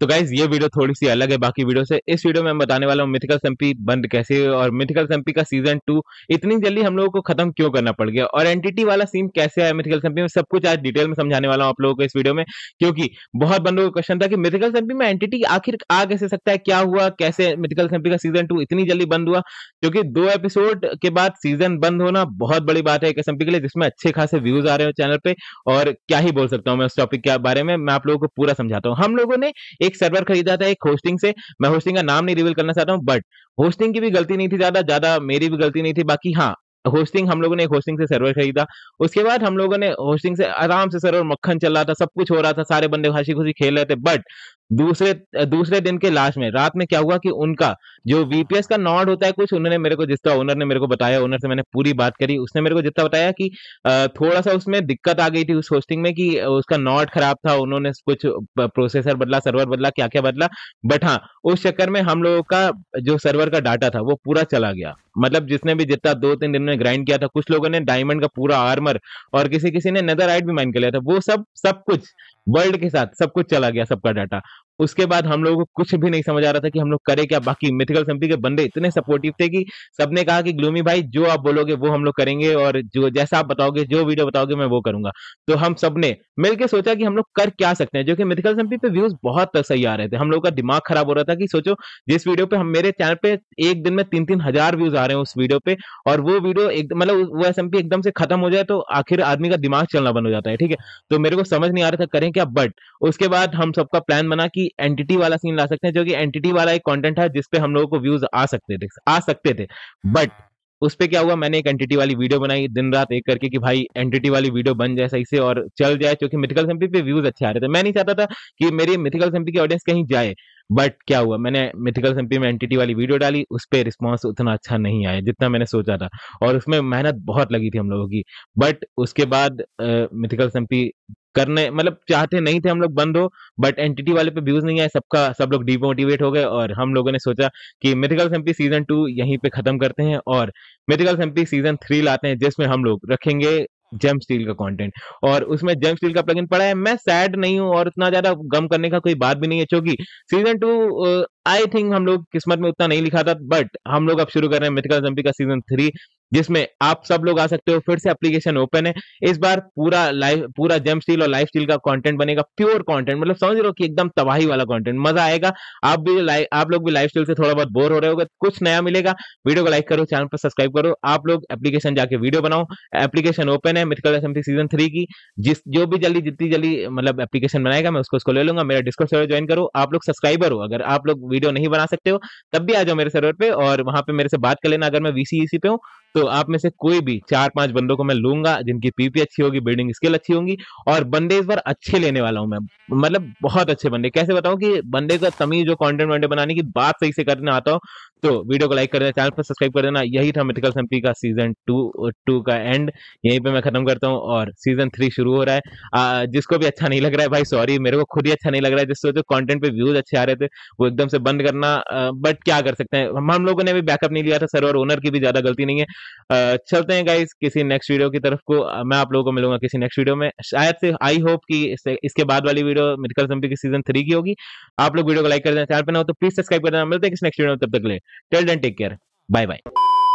तो गाइज ये वीडियो थोड़ी सी अलग है बाकी वीडियो से इस वीडियो में मैं बताने वाला हूँ मिथिकल सेम्पी बंद कैसे और मिथिकल सेम्पी का सीजन टू इतनी जल्दी हम लोगों को खत्म क्यों करना पड़ गया और एनटीटी वाला सीन कैसे आया मिथिकल सेम्पी में सब कुछ आज डिटेल में समझाने वाला हूँ आप लोगों को इस वीडियो में क्योंकि बहुत बंदों का क्वेश्चन था कि मिथिकल सेम्पी में एंटिटी आखिर आ कैसे सकता है क्या हुआ कैसे मिथिकल सेम्पी का सीजन टू इतनी जल्दी बंद हुआ क्योंकि दो एपिसोड के बाद सीजन बंद होना बहुत बड़ी बात है एक के लिए जिसमें अच्छे खासे व्यूज आ रहे हो चैनल पे और क्या ही बोल सकता हूँ मैं उस टॉपिक के बारे में मैं आप लोगों को पूरा समझाता हूँ हम लोगों ने एक सर्वर खरीदा था एक होस्टिंग से मैं होस्टिंग का नाम नहीं रिवील करना चाहता हूँ बट होस्टिंग की भी गलती नहीं थी ज्यादा ज्यादा मेरी भी गलती नहीं थी बाकी हाँ होस्टिंग हम लोगों ने एक होस्टिंग से सर्वर खरीदा उसके बाद हम लोगों ने होस्टिंग से आराम से सर्वर मक्खन चल रहा था सब कुछ हो रहा था सारे बंदे हंसी खुशी खेल रहे थे बट दूसरे दूसरे दिन के लास्ट में रात में क्या हुआ कि उनका जो वीपीएस का नॉड होता है कुछ उन्होंने मेरे को जिस तरह ओनर ने मेरे को बताया ओनर से मैंने पूरी बात करी उसने मेरे को जितना बताया कि थोड़ा सा उसमें दिक्कत आ गई थी उस होस्टिंग में कि उसका नॉड खराब था उन्होंने कुछ प्रोसेसर बदला सर्वर बदला क्या क्या बदला बट हाँ उस चक्कर में हम लोगों का जो सर्वर का डाटा था वो पूरा चला गया मतलब जिसने भी जितना दो तीन दिन में ग्राइंड किया था कुछ लोगों ने डायमंड का पूरा आर्मर और किसी किसी ने नदर आइट भी माइन कर लिया था वो सब सब कुछ वर्ल्ड के साथ सब कुछ चला गया सबका डाटा उसके बाद हम लोगों को कुछ भी नहीं समझ आ रहा था कि हम लोग करें क्या बाकी मिथिकल समिति के बंदे इतने सपोर्टिव थे कि सबने कहा कि ग्लूमी भाई जो आप बोलोगे वो हम लोग करेंगे और जो जैसा आप बताओगे जो वीडियो बताओगे मैं वो करूंगा तो हम सबने मिलकर सोचा कि हम लोग कर क्या सकते हैं जो कि मिथिकल समिति पे व्यूज बहुत सही आ रहे थे हम लोग का दिमाग खराब हो रहा था कि सोचो जिस वीडियो पे हम मेरे चैनल पे एक दिन में तीन तीन हजार व्यूज आ रहे हैं उस वीडियो पे और वो वीडियो मतलब वो एस एकदम से खत्म हो जाए तो आखिर आदमी का दिमाग चलना बंद हो जाता है ठीक है तो मेरे को समझ नहीं आ रहा था करें क्या बट उसके बाद हम सबका प्लान बना कि भी एंटिटी वाला सीन ला सकते हैं जो कि एंटिटी वाला एक कंटेंट है जिसपे हम लोगों को व्यूज आ सकते थे आ सकते थे बट उस पर क्या हुआ मैंने एक एंटिटी वाली वीडियो बनाई दिन रात एक करके कि भाई एंटिटी वाली वीडियो बन जाए सही से और चल जाए क्योंकि मिथिकल सेम्पी पे व्यूज अच्छे आ रहे थे मैं नहीं चाहता था कि मेरी मिथिकल सेम्पी की ऑडियंस कहीं जाए बट क्या हुआ मैंने मिथिकल सेम्पी में एंटिटी वाली वीडियो डाली उस पर रिस्पॉन्स उतना अच्छा नहीं आया जितना मैंने सोचा था और उसमें मेहनत बहुत लगी थी हम लोगों की बट उसके बाद मिथिकल सेम्पी करने मतलब चाहते नहीं थे हम लोग बंद हो बट एंटिटी वाले पे व्यूज नहीं आए सबका सब लोग डिमोटिवेट हो गए और हम लोगों ने सोचा कि मिथिकल सेम्पी सीजन टू यहीं पे खत्म करते हैं और मिथिकल सेम्पी सीजन थ्री लाते हैं जिसमें हम लोग रखेंगे जेम स्टील का कंटेंट और उसमें जेम स्टील का प्लगइन पड़ा है मैं सैड नहीं हूँ और उतना ज्यादा गम करने का कोई बात भी नहीं है क्योंकि सीजन टू आई थिंक हम लोग किस्मत में उतना नहीं लिखा था बट हम लोग अब शुरू कर रहे हैं मिथिकल जम्पी का सीजन थ्री जिसमें आप सब लोग आ सकते हो फिर से एप्लीकेशन ओपन है इस बार पूरा लाइफ पूरा जेम स्टील और लाइफ स्टील का कंटेंट बनेगा प्योर कंटेंट मतलब समझ रहे हो कि एकदम तबाही वाला कंटेंट मजा आएगा आप भी आप लोग भी लाइफ स्टील से थोड़ा बहुत बोर हो रहे होगा कुछ नया मिलेगा वीडियो को लाइक करो चैनल पर सब्सक्राइब करो आप लोग एप्लीकेशन जाके वीडियो बनाओ एप्लीकेशन ओपन है मिथिकल एसएमसी सीजन थ्री की जिस जो भी जल्दी जितनी जल्दी मतलब एप्लीकेशन बनाएगा मैं उसको उसको ले लूंगा मेरा डिस्कॉर्ड सर्वर ज्वाइन करो आप लोग सब्सक्राइबर हो अगर आप लोग वीडियो नहीं बना सकते हो तब भी आ जाओ मेरे सर्वर पे और वहां पे मेरे से बात कर लेना अगर मैं वीसी e पे हूँ तो आप में से कोई भी चार पांच बंदों को मैं लूंगा जिनकी पीपी अच्छी होगी बिल्डिंग स्किल अच्छी होंगी और बंदे इस बार अच्छे लेने वाला हूं मैं मतलब बहुत अच्छे बंदे कैसे बताऊं कि बंदे का तमीज जो कॉन्टेंट वॉन्टेंट बनाने की बात सही से करने आता हो तो वीडियो को लाइक कर देना चैनल पर सब्सक्राइब कर देना यही था मिथिकल सम्पी का सीजन टू टू का एंड यहीं पे मैं खत्म करता हूँ और सीजन थ्री शुरू हो रहा है आ, जिसको भी अच्छा नहीं लग रहा है भाई सॉरी मेरे को खुद ही अच्छा नहीं लग रहा है जिससे जो कंटेंट पे व्यूज अच्छे आ रहे थे वो एकदम से बंद करना आ, बट क्या कर सकते हैं हम हम लोगों ने भी बैकअप नहीं लिया था सर्वर ओनर की भी ज्यादा गलती नहीं है आ, चलते हैं गाइज किसी नेक्स्ट वीडियो की तरफ को मैं आप लोगों को मिलूंगा किसी नेक्स्ट वीडियो में शायद से आई होप की इसके बाद वाली वीडियो मिथिकल सम्पी की सीजन थ्री की होगी आप लोग वीडियो को लाइक कर देना चैनल पर ना हो तो प्लीज सब्सक्राइब कर देना मिलते हैं किसी नेक्स्ट वीडियो में तब तक ले till then take care bye bye